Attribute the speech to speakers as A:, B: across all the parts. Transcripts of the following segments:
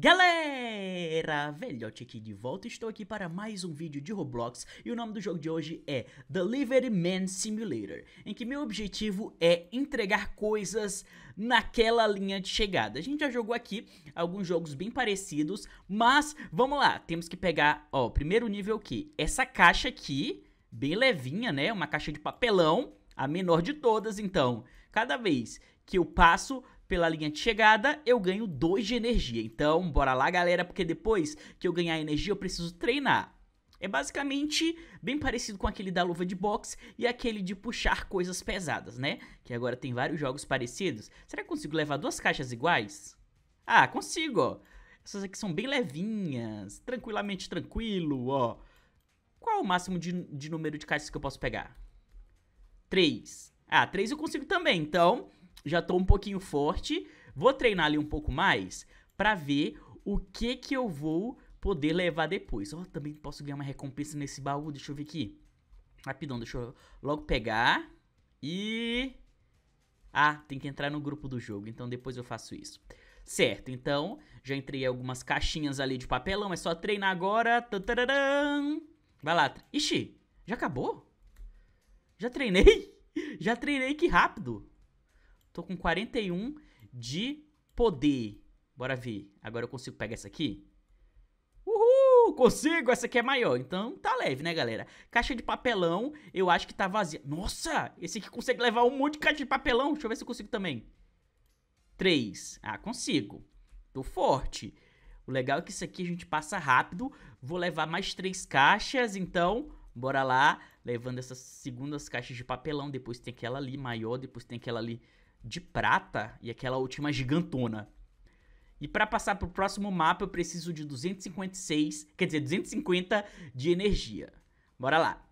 A: Galera, velhote aqui de volta, estou aqui para mais um vídeo de Roblox e o nome do jogo de hoje é Delivery Man Simulator, em que meu objetivo é entregar coisas naquela linha de chegada. A gente já jogou aqui alguns jogos bem parecidos, mas vamos lá, temos que pegar, ó, primeiro nível aqui, essa caixa aqui, bem levinha, né, uma caixa de papelão, a menor de todas, então, cada vez que eu passo, pela linha de chegada, eu ganho 2 de energia. Então, bora lá, galera, porque depois que eu ganhar energia, eu preciso treinar. É basicamente bem parecido com aquele da luva de boxe e aquele de puxar coisas pesadas, né? Que agora tem vários jogos parecidos. Será que consigo levar duas caixas iguais? Ah, consigo, ó. Essas aqui são bem levinhas, tranquilamente tranquilo, ó. Qual é o máximo de, de número de caixas que eu posso pegar? Três. Ah, três eu consigo também, então já tô um pouquinho forte, vou treinar ali um pouco mais para ver o que que eu vou poder levar depois. Ó, oh, também posso ganhar uma recompensa nesse baú, deixa eu ver aqui. Rapidão, deixa eu logo pegar e... Ah, tem que entrar no grupo do jogo, então depois eu faço isso. Certo, então já entrei algumas caixinhas ali de papelão, é só treinar agora. Tantararam. Vai lá. Ixi, já acabou? Já treinei? Já treinei, que rápido. Tô com 41 de poder. Bora ver. Agora eu consigo pegar essa aqui? Uhul! Consigo! Essa aqui é maior. Então tá leve, né, galera? Caixa de papelão, eu acho que tá vazia. Nossa! Esse aqui consegue levar um monte de caixa de papelão. Deixa eu ver se eu consigo também. Três. Ah, consigo. Tô forte. O legal é que isso aqui a gente passa rápido. Vou levar mais três caixas, então... Bora lá, levando essas segundas caixas de papelão. Depois tem aquela ali maior, depois tem aquela ali de prata e aquela última gigantona. E para passar pro próximo mapa, eu preciso de 256, quer dizer, 250 de energia. Bora lá.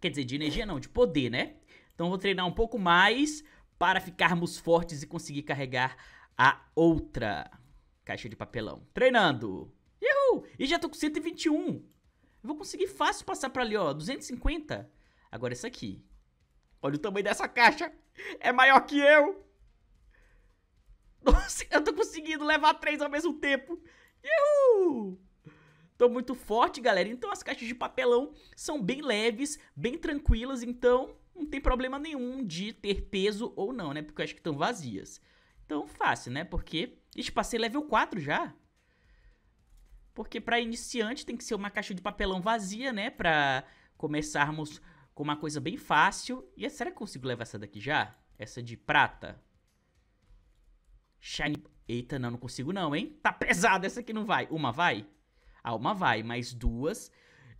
A: Quer dizer, de energia não, de poder, né? Então eu vou treinar um pouco mais para ficarmos fortes e conseguir carregar a outra caixa de papelão. Treinando! Uhul! E já tô com 121. Eu vou conseguir fácil passar para ali, ó, 250. Agora essa aqui, Olha o tamanho dessa caixa. É maior que eu. Nossa, eu tô conseguindo levar três ao mesmo tempo. Uhul! Tô muito forte, galera. Então as caixas de papelão são bem leves, bem tranquilas. Então não tem problema nenhum de ter peso ou não, né? Porque eu acho que estão vazias. Então fácil, né? Porque... Ixi, passei level 4 já. Porque para iniciante tem que ser uma caixa de papelão vazia, né? Pra começarmos com uma coisa bem fácil. E é, será que eu consigo levar essa daqui já? Essa de prata. Shiny... Eita, não, não consigo não, hein? Tá pesada, essa aqui não vai. Uma vai? Ah, uma vai, mais duas.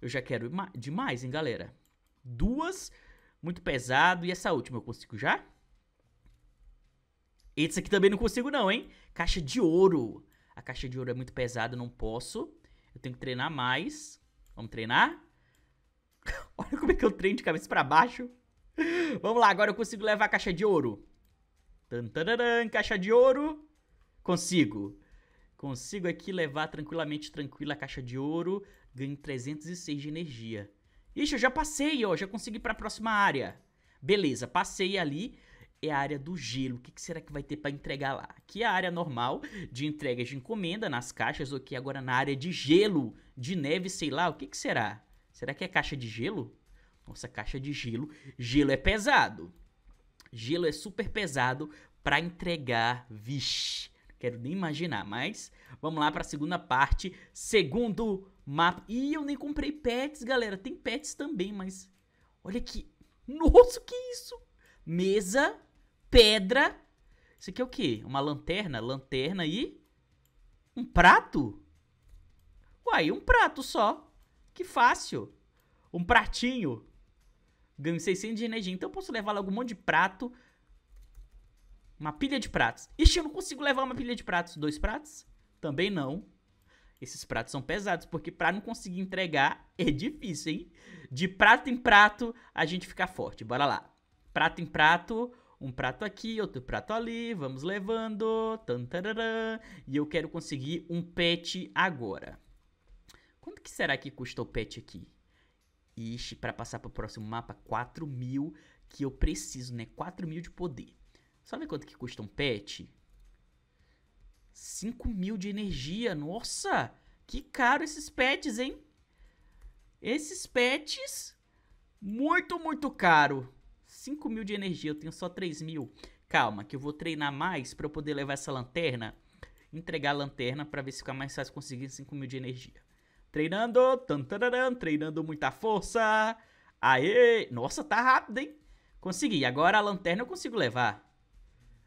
A: Eu já quero demais, hein, galera? Duas, muito pesado. E essa última eu consigo já? Esse aqui também não consigo não, hein? Caixa de ouro. A caixa de ouro é muito pesada, não posso. Eu tenho que treinar mais. Vamos treinar? Olha como é que eu treino de cabeça pra baixo. Vamos lá, agora eu consigo levar a caixa de ouro. Tantararam, caixa de ouro. Consigo. Consigo aqui levar tranquilamente, tranquila a caixa de ouro. Ganho 306 de energia. Ixi, eu já passei, ó. Já consegui pra próxima área. Beleza, passei ali. É a área do gelo. O que, que será que vai ter para entregar lá? Aqui é a área normal de entregas de encomenda nas caixas. Ok, agora na área de gelo, de neve, sei lá. O que, que será? Será que é caixa de gelo? Nossa, caixa de gelo. Gelo é pesado. Gelo é super pesado para entregar. Vixe, quero nem imaginar, mas vamos lá para a segunda parte. Segundo mapa. Ih, eu nem comprei pets, galera. Tem pets também, mas olha que Nossa, que isso? Mesa, pedra. Isso aqui é o quê? Uma lanterna, lanterna e um prato? Uai, um prato só. Que fácil. Um pratinho. Ganho 600 de energia. Então eu posso levar logo um monte de prato. Uma pilha de pratos. Ixi, eu não consigo levar uma pilha de pratos. Dois pratos? Também não. Esses pratos são pesados, porque pra não conseguir entregar é difícil, hein? De prato em prato, a gente fica forte. Bora lá. Prato em prato, um prato aqui, outro prato ali, vamos levando. e eu quero conseguir um pet agora. Quanto que será que custa o pet aqui? Ixi, para passar pro próximo mapa, 4 mil que eu preciso, né? 4 mil de poder. Sabe quanto que custa um pet? 5 mil de energia, nossa! Que caro esses pets, hein? Esses pets, muito, muito caro. 5 mil de energia, eu tenho só 3 mil. Calma, que eu vou treinar mais para eu poder levar essa lanterna, entregar a lanterna para ver se fica mais fácil conseguir 5 mil de energia. Treinando, tantararam, treinando muita força. Aê! Nossa, tá rápido, hein? Consegui. Agora a lanterna eu consigo levar.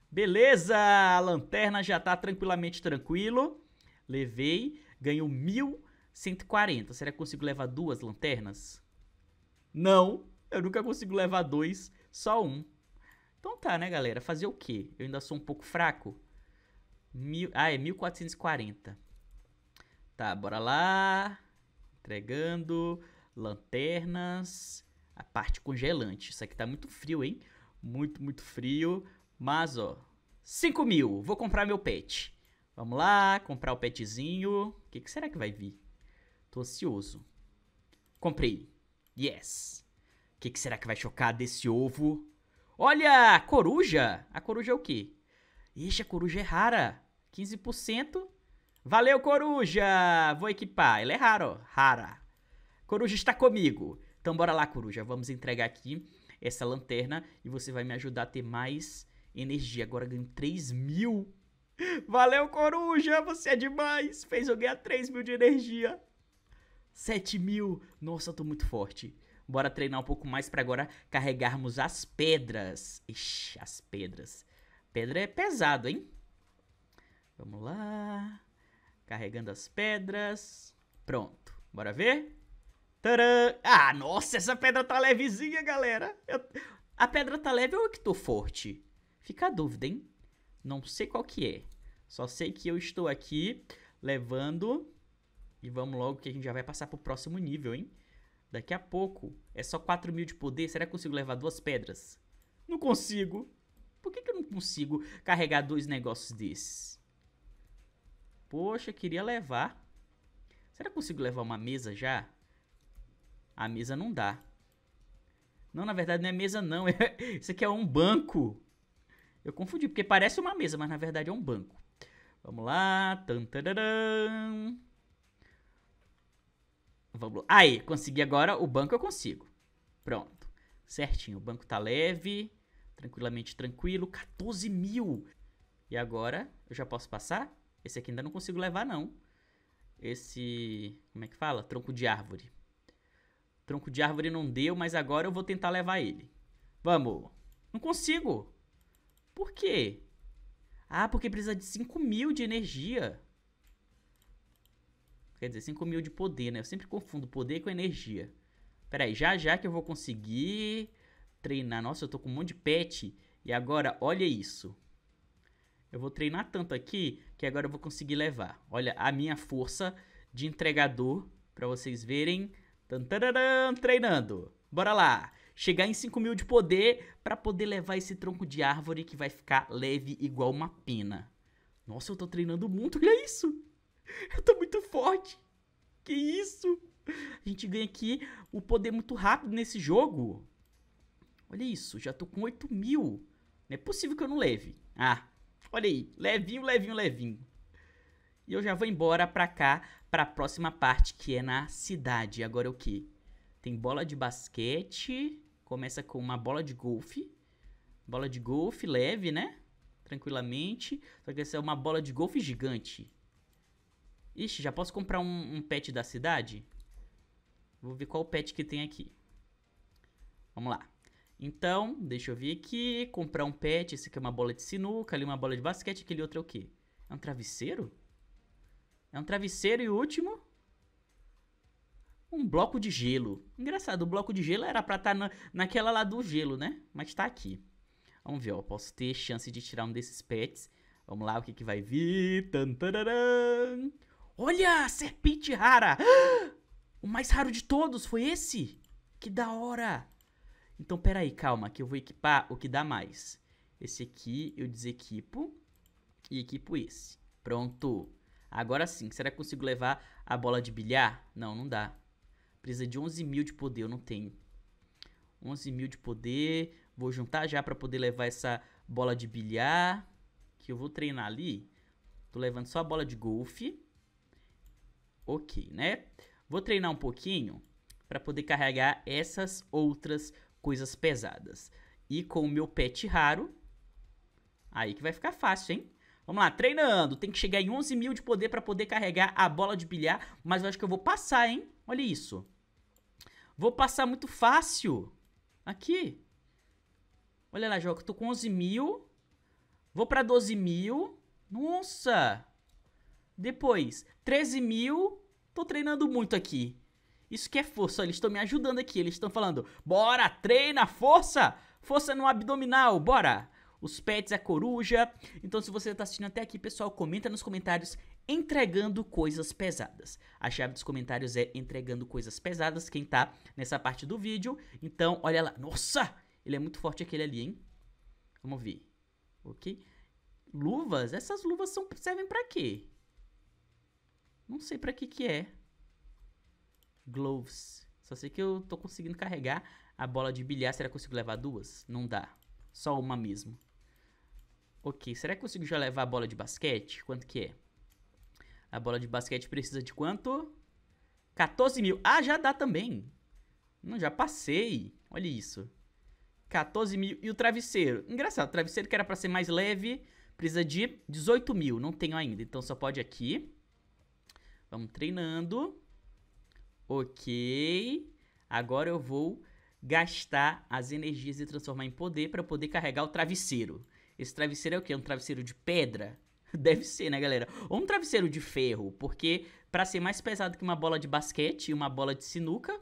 A: Beleza! A lanterna já tá tranquilamente tranquilo. Levei. Ganho 1.140. Será que eu consigo levar duas lanternas? Não. Eu nunca consigo levar dois, só um. Então tá, né, galera? Fazer o quê? Eu ainda sou um pouco fraco. Mil... Ah, é 1440. Tá, bora lá. Entregando. Lanternas. A parte congelante. Isso aqui tá muito frio, hein? Muito, muito frio. Mas, ó. 5 mil. Vou comprar meu pet. Vamos lá, comprar o petzinho. O que, que será que vai vir? Tô ansioso. Comprei. Yes. O que, que será que vai chocar desse ovo? Olha, coruja. A coruja é o quê? Ixi, a coruja é rara. 15%. Valeu, Coruja! Vou equipar. Ele é raro, rara. Coruja está comigo. Então bora lá, Coruja. Vamos entregar aqui essa lanterna e você vai me ajudar a ter mais energia. Agora ganho 3 mil. Valeu, Coruja! Você é demais! Fez eu ganhar 3 mil de energia. 7 mil. Nossa, eu tô muito forte. Bora treinar um pouco mais para agora carregarmos as pedras. Ixi, as pedras. Pedra é pesado, hein? Vamos lá. Carregando as pedras. Pronto. Bora ver? Tadã! Ah, nossa, essa pedra tá levezinha, galera. Eu... A pedra tá leve ou eu é que tô forte? Fica a dúvida, hein? Não sei qual que é. Só sei que eu estou aqui levando. E vamos logo que a gente já vai passar pro próximo nível, hein? Daqui a pouco. É só 4 mil de poder. Será que eu consigo levar duas pedras? Não consigo. Por que, que eu não consigo carregar dois negócios desses? Poxa, queria levar. Será que eu consigo levar uma mesa já? A mesa não dá. Não, na verdade não é mesa não. É, isso aqui é um banco. Eu confundi, porque parece uma mesa, mas na verdade é um banco. Vamos lá. Vamos lá. Aí, consegui agora. O banco eu consigo. Pronto. Certinho. O banco tá leve. Tranquilamente tranquilo. 14 mil. E agora eu já posso passar? Esse aqui ainda não consigo levar, não. Esse. Como é que fala? Tronco de árvore. Tronco de árvore não deu, mas agora eu vou tentar levar ele. Vamos. Não consigo. Por quê? Ah, porque precisa de 5 mil de energia. Quer dizer, 5 mil de poder, né? Eu sempre confundo poder com energia. Pera aí, já já que eu vou conseguir treinar. Nossa, eu tô com um monte de pet. E agora, olha isso eu vou treinar tanto aqui que agora eu vou conseguir levar. Olha a minha força de entregador para vocês verem. treinando. Bora lá. Chegar em 5 mil de poder para poder levar esse tronco de árvore que vai ficar leve igual uma pena. Nossa, eu tô treinando muito, olha isso. Eu tô muito forte. Que isso? A gente ganha aqui o poder muito rápido nesse jogo. Olha isso, já tô com 8 mil. Não é possível que eu não leve. Ah, Olha aí, levinho, levinho, levinho. E eu já vou embora pra cá, pra próxima parte, que é na cidade. Agora é o quê? Tem bola de basquete, começa com uma bola de golfe. Bola de golfe leve, né? Tranquilamente. Só que essa é uma bola de golfe gigante. Ixi, já posso comprar um, um pet da cidade? Vou ver qual pet que tem aqui. Vamos lá. Então, deixa eu ver aqui, comprar um pet, esse aqui é uma bola de sinuca, ali uma bola de basquete, aquele outro é o quê? É um travesseiro? É um travesseiro e o último? Um bloco de gelo. Engraçado, o bloco de gelo era pra estar tá na, naquela lá do gelo, né? Mas tá aqui. Vamos ver, ó, posso ter chance de tirar um desses pets. Vamos lá, o que que vai vir? Tan, tararam. Olha, serpente rara! O mais raro de todos foi esse? Que da hora! Então, peraí, calma, que eu vou equipar o que dá mais. Esse aqui eu desequipo e equipo esse. Pronto. Agora sim, será que consigo levar a bola de bilhar? Não, não dá. Precisa de 11 mil de poder, eu não tenho. 11 mil de poder. Vou juntar já para poder levar essa bola de bilhar. Que eu vou treinar ali. Tô levando só a bola de golfe. Ok, né? Vou treinar um pouquinho para poder carregar essas outras coisas pesadas. E com o meu pet raro, aí que vai ficar fácil, hein? Vamos lá, treinando. Tem que chegar em 11 mil de poder para poder carregar a bola de bilhar. Mas eu acho que eu vou passar, hein? Olha isso. Vou passar muito fácil. Aqui. Olha lá, Joca. Tô com 11 mil. Vou pra 12 mil. Nossa. Depois, 13 mil. Tô treinando muito aqui. Isso que é força, eles estão me ajudando aqui. Eles estão falando, bora, treina, força! Força no abdominal, bora! Os pets, a é coruja. Então, se você está assistindo até aqui, pessoal, comenta nos comentários entregando coisas pesadas. A chave dos comentários é entregando coisas pesadas, quem tá nessa parte do vídeo. Então, olha lá. Nossa! Ele é muito forte aquele ali, hein? Vamos ver. Ok? Luvas? Essas luvas são, servem pra quê? Não sei pra que que é gloves. Só sei que eu tô conseguindo carregar a bola de bilhar. Será que eu consigo levar duas? Não dá. Só uma mesmo. Ok, será que eu consigo já levar a bola de basquete? Quanto que é? A bola de basquete precisa de quanto? 14 mil. Ah, já dá também. Não, já passei. Olha isso. 14 mil. E o travesseiro? Engraçado, o travesseiro que era pra ser mais leve, precisa de 18 mil. Não tenho ainda, então só pode aqui. Vamos treinando. Ok. Agora eu vou gastar as energias e transformar em poder para poder carregar o travesseiro. Esse travesseiro é o quê? É um travesseiro de pedra? Deve ser, né, galera? Ou um travesseiro de ferro, porque para ser mais pesado que uma bola de basquete e uma bola de sinuca,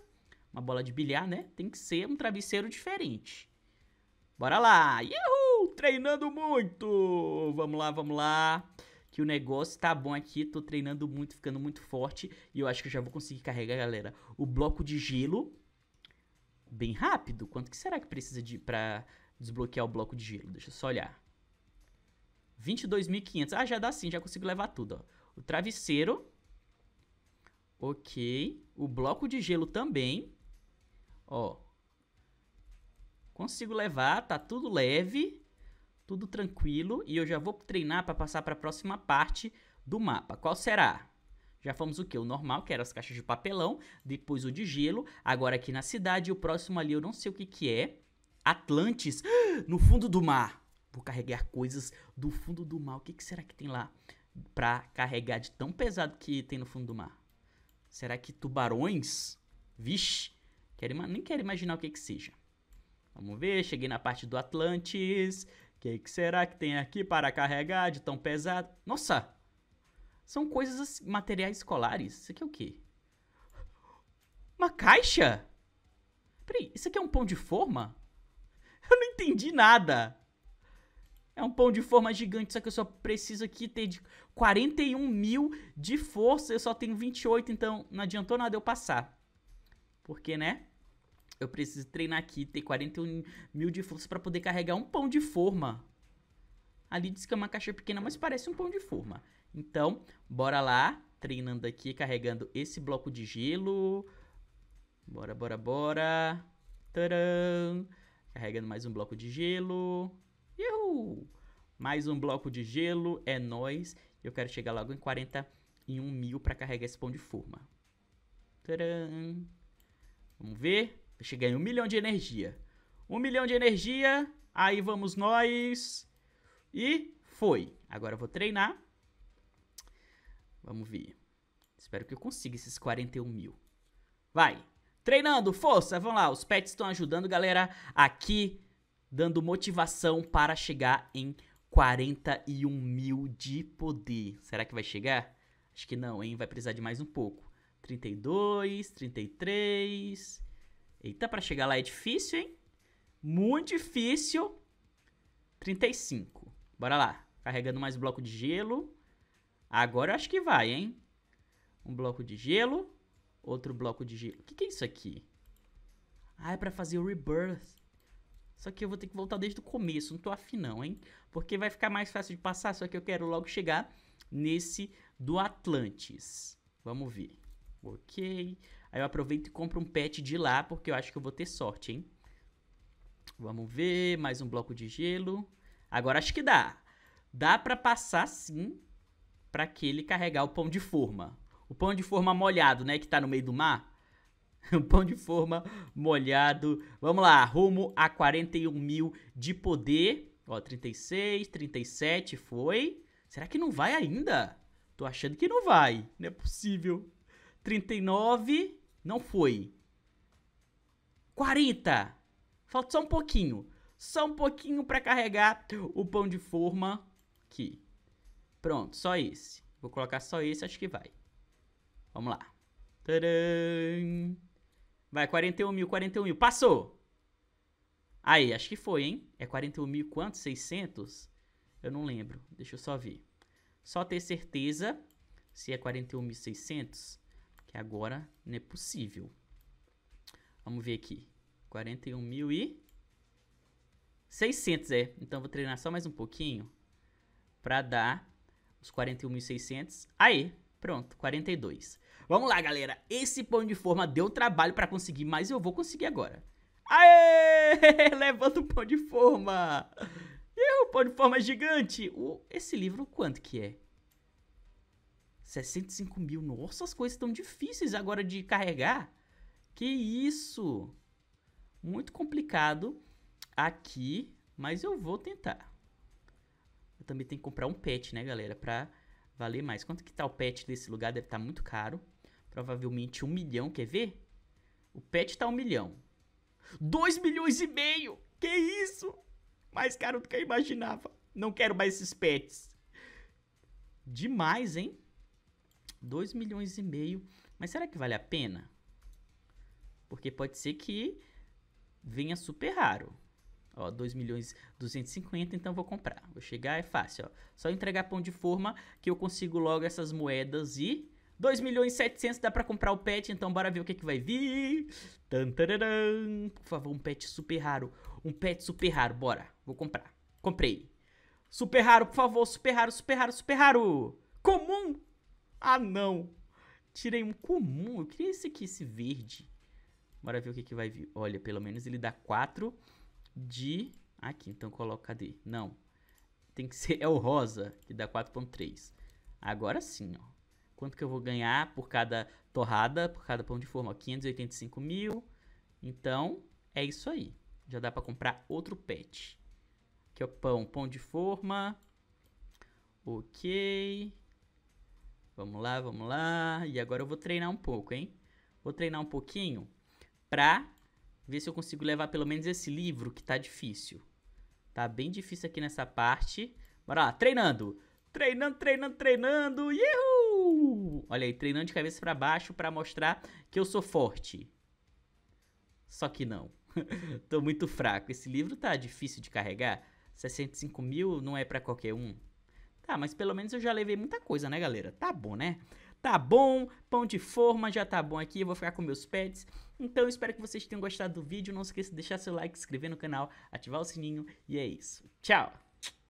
A: uma bola de bilhar, né? Tem que ser um travesseiro diferente. Bora lá! Yahoo! Treinando muito! Vamos lá, vamos lá que o negócio tá bom aqui, tô treinando muito, ficando muito forte, e eu acho que eu já vou conseguir carregar, galera, o bloco de gelo bem rápido. Quanto que será que precisa de para desbloquear o bloco de gelo? Deixa eu só olhar. 22.500. Ah, já dá sim, já consigo levar tudo, ó. O travesseiro. Ok. O bloco de gelo também. Ó. Consigo levar, tá tudo leve tudo tranquilo e eu já vou treinar para passar para a próxima parte do mapa. Qual será? Já fomos o que? O normal, que era as caixas de papelão, depois o de gelo, agora aqui na cidade, o próximo ali eu não sei o que que é. Atlantis, no fundo do mar. Vou carregar coisas do fundo do mar. O que, que será que tem lá pra carregar de tão pesado que tem no fundo do mar? Será que tubarões? Vixe, quero, nem quero imaginar o que que seja. Vamos ver, cheguei na parte do Atlantis. Que que será que tem aqui para carregar de tão pesado? Nossa! São coisas assim, materiais escolares. Isso aqui é o quê? Uma caixa? Peraí, isso aqui é um pão de forma? Eu não entendi nada. É um pão de forma gigante, só que eu só preciso aqui ter de 41 mil de força. Eu só tenho 28, então não adiantou nada eu passar. Porque, né? eu preciso treinar aqui, ter 41 mil de força para poder carregar um pão de forma. Ali diz que é uma caixa pequena, mas parece um pão de forma. Então, bora lá, treinando aqui, carregando esse bloco de gelo. Bora, bora, bora. Tcharam! Carregando mais um bloco de gelo. Uhul! Mais um bloco de gelo, é nóis. Eu quero chegar logo em 41 mil para carregar esse pão de forma. Tcharam! Vamos ver. Cheguei em um milhão de energia. Um milhão de energia. Aí vamos nós. E foi. Agora eu vou treinar. Vamos ver. Espero que eu consiga esses 41 mil. Vai. Treinando, força. Vamos lá. Os pets estão ajudando, galera. Aqui, dando motivação para chegar em 41 mil de poder. Será que vai chegar? Acho que não, hein? Vai precisar de mais um pouco. 32, 33... Eita, para chegar lá é difícil, hein? Muito difícil. 35. Bora lá. Carregando mais bloco de gelo. Agora eu acho que vai, hein? Um bloco de gelo. Outro bloco de gelo. O que, que é isso aqui? Ah, é pra fazer o rebirth. Só que eu vou ter que voltar desde o começo. Não tô afim não, hein? Porque vai ficar mais fácil de passar. Só que eu quero logo chegar nesse do Atlantis. Vamos ver. Ok. Aí eu aproveito e compro um pet de lá, porque eu acho que eu vou ter sorte, hein? Vamos ver, mais um bloco de gelo. Agora acho que dá. Dá para passar sim para aquele carregar o pão de forma. O pão de forma molhado, né, que tá no meio do mar. o pão de forma molhado. Vamos lá, rumo a 41 mil de poder. Ó, 36, 37 foi. Será que não vai ainda? Tô achando que não vai. Não é possível. 39. Não foi. 40. Falta só um pouquinho. Só um pouquinho para carregar o pão de forma aqui. Pronto, só esse. Vou colocar só esse, acho que vai. Vamos lá. Tadam. Vai, 41 mil, 41 mil. Passou! Aí, acho que foi, hein? É 41 mil quanto? 600? Eu não lembro. Deixa eu só ver. Só ter certeza se é 41.600. Que agora não é possível. Vamos ver aqui. 41 mil e... 600, é. Então, vou treinar só mais um pouquinho. Pra dar os 41.600. Aí, pronto. 42. Vamos lá, galera. Esse pão de forma deu trabalho pra conseguir, mas eu vou conseguir agora. Aê! Levanta o pão de forma! E o pão de forma gigante! esse livro, quanto que é? 65 mil. Nossa, as coisas estão difíceis agora de carregar. Que isso! Muito complicado aqui, mas eu vou tentar. Eu também tenho que comprar um pet, né, galera? Pra valer mais. Quanto que tá o pet desse lugar? Deve estar tá muito caro. Provavelmente um milhão, quer ver? O pet tá um milhão. Dois milhões e meio! Que isso? Mais caro do que eu imaginava. Não quero mais esses pets. Demais, hein? 2 milhões e meio. Mas será que vale a pena? Porque pode ser que venha super raro. Ó, 2 milhões 250, então vou comprar. Vou chegar, é fácil, ó. Só entregar pão de forma que eu consigo logo essas moedas e... 2 milhões e 700 dá pra comprar o pet, então bora ver o que, que vai vir. Tantararam. Por favor, um pet super raro. Um pet super raro, bora. Vou comprar. Comprei. Super raro, por favor, super raro, super raro, super raro. Comum ah, não. Tirei um comum. Eu queria esse aqui, esse verde. Bora ver o que, que vai vir. Olha, pelo menos ele dá 4 de... Aqui, então coloca... Cadê? Não. Tem que ser... É o rosa, que dá 4.3. Agora sim, ó. Quanto que eu vou ganhar por cada torrada, por cada pão de forma? 585 mil. Então, é isso aí. Já dá pra comprar outro pet. Aqui é o pão. Pão de forma. Ok. Vamos lá, vamos lá. E agora eu vou treinar um pouco, hein? Vou treinar um pouquinho pra ver se eu consigo levar pelo menos esse livro que tá difícil. Tá bem difícil aqui nessa parte. Bora lá, treinando. Treinando, treinando, treinando. Yuhu! Olha aí, treinando de cabeça para baixo para mostrar que eu sou forte. Só que não. Tô muito fraco. Esse livro tá difícil de carregar. 65 mil não é para qualquer um. Tá, mas pelo menos eu já levei muita coisa, né, galera? Tá bom, né? Tá bom, pão de forma já tá bom aqui, eu vou ficar com meus pets. Então eu espero que vocês tenham gostado do vídeo. Não esqueça de deixar seu like, se inscrever no canal, ativar o sininho e é isso. Tchau!